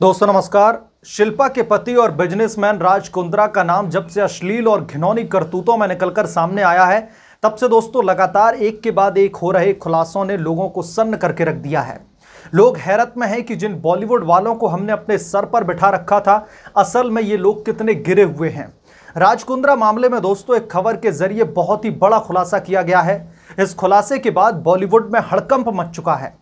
दोस्तों नमस्कार शिल्पा के पति और बिजनेसमैन राज कुंद्रा का नाम जब से अश्लील और घिनौनी करतूतों में निकलकर सामने आया है तब से दोस्तों लगातार एक के बाद एक हो रहे खुलासों ने लोगों को सन्न करके रख दिया है लोग हैरत में हैं कि जिन बॉलीवुड वालों को हमने अपने सर पर बिठा रखा था असल में ये लोग कितने गिरे हुए हैं राजकुंद्रा मामले में दोस्तों एक खबर के जरिए बहुत ही बड़ा खुलासा किया गया है इस खुलासे के बाद बॉलीवुड में हड़कंप मच चुका है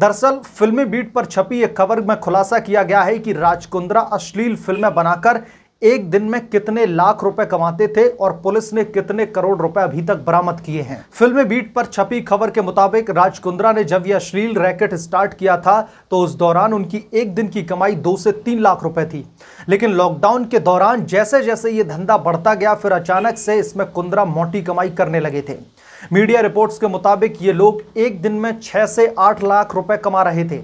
दरअसल फिल्मी बीट पर छपी एक खबर में खुलासा किया गया है कि राजकुंद्रा अश्लील फिल्में बनाकर एक दिन में कितने लाख रुपए कमाते थे और पुलिस ने कितने करोड़ रुपए अभी तक बरामद किए हैं फिल्म बीट पर छपी खबर के मुताबिक राजकुंद्रा ने जब यह अश्लील रैकेट स्टार्ट किया था तो उस दौरान उनकी एक दिन की कमाई दो से तीन लाख रुपए थी लेकिन लॉकडाउन के दौरान जैसे जैसे ये धंधा बढ़ता गया फिर अचानक से इसमें कुंद्रा मोटी कमाई करने लगे थे मीडिया रिपोर्ट्स के मुताबिक ये लोग एक दिन में छह से आठ लाख रुपए कमा रहे थे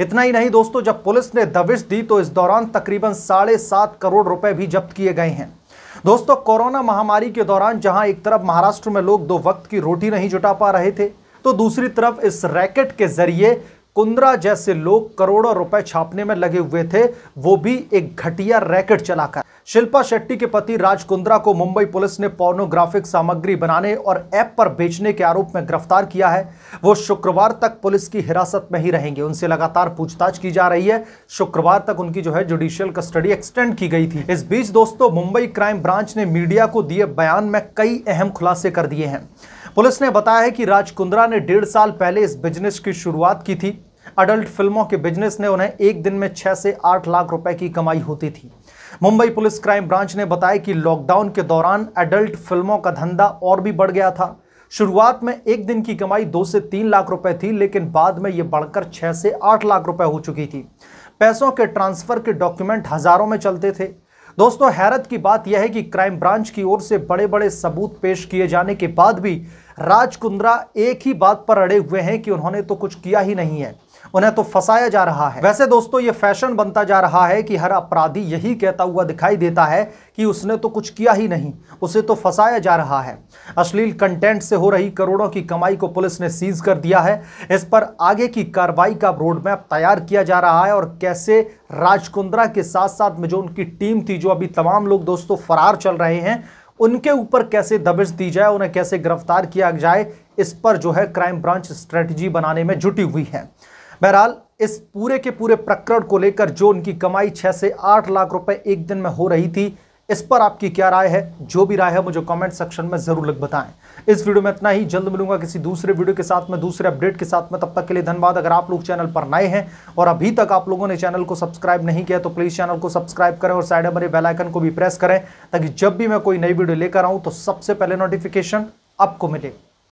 इतना ही नहीं दोस्तों जब पुलिस ने दबिश दी तो इस दौरान तकरीबन साढ़े सात करोड़ रुपए भी जब्त किए गए हैं दोस्तों कोरोना महामारी के दौरान जहां एक तरफ महाराष्ट्र में लोग दो वक्त की रोटी नहीं जुटा पा रहे थे तो दूसरी तरफ इस रैकेट के जरिए कुंद्रा जैसे लोग करोड़ों रुपए छापने में लगे हुए थे वो भी एक घटिया रैकेट चलाकर शिल्पा शेट्टी के पति राज कुंद्रा को मुंबई पुलिस ने पोर्नोग्राफिक सामग्री बनाने और ऐप पर बेचने के आरोप में गिरफ्तार किया है वो शुक्रवार तक पुलिस की हिरासत में ही रहेंगे उनसे लगातार पूछताछ की जा रही है शुक्रवार तक उनकी जो है जुडिशियल कस्टडी एक्सटेंड की गई थी इस बीच दोस्तों मुंबई क्राइम ब्रांच ने मीडिया को दिए बयान में कई अहम खुलासे कर दिए हैं पुलिस ने बताया है कि राज कुंद्रा ने डेढ़ साल पहले इस बिजनेस की शुरुआत की थी अडल्ट फिल्मों के बिजनेस ने उन्हें एक दिन में छह से आठ लाख रुपए की कमाई होती थी मुंबई पुलिस क्राइम ब्रांच ने बताया कि लॉकडाउन के दौरान एडल्ट फिल्मों का धंधा और भी बढ़ गया था शुरुआत में एक दिन की कमाई दो से तीन लाख रुपए थी लेकिन बाद में यह बढ़कर छह से आठ लाख रुपए हो चुकी थी पैसों के ट्रांसफ़र के डॉक्यूमेंट हज़ारों में चलते थे दोस्तों हैरत की बात यह है कि क्राइम ब्रांच की ओर से बड़े बड़े सबूत पेश किए जाने के बाद भी राजकुंद्रा एक ही बात पर अड़े हुए हैं कि उन्होंने तो कुछ किया ही नहीं है उन्हें तो फंसाया जा रहा है वैसे दोस्तों ये फैशन बनता जा रहा है कि हर अपराधी यही कहता हुआ दिखाई देता है कि उसने तो कुछ किया ही नहीं उसे तो फंसाया जा रहा है अश्लील कंटेंट से हो रही करोड़ों की कमाई को पुलिस ने सीज कर दिया है इस पर आगे की कार्रवाई का रोडमैप तैयार किया जा रहा है और कैसे राजकुंद्रा के साथ साथ में जो उनकी टीम थी जो अभी तमाम लोग दोस्तों फरार चल रहे हैं उनके ऊपर कैसे दबिश दी जाए उन्हें कैसे गिरफ्तार किया जाए इस पर जो है क्राइम ब्रांच स्ट्रेटजी बनाने में जुटी हुई है बहरहाल इस पूरे के पूरे प्रकरण को लेकर जो उनकी कमाई छः से आठ लाख रुपए एक दिन में हो रही थी इस पर आपकी क्या राय है जो भी राय है मुझे कमेंट सेक्शन में ज़रूर लग बताएं इस वीडियो में इतना ही जल्द मिलूंगा किसी दूसरे वीडियो के साथ में दूसरे अपडेट के साथ में तब तक के लिए धन्यवाद अगर आप लोग चैनल पर नए हैं और अभी तक आप लोगों ने चैनल को सब्सक्राइब नहीं किया तो प्लीज़ चैनल को सब्सक्राइब करें और साइड में बेलाइकन को भी प्रेस करें ताकि जब भी मैं कोई नई वीडियो लेकर आऊँ तो सबसे पहले नोटिफिकेशन आपको मिले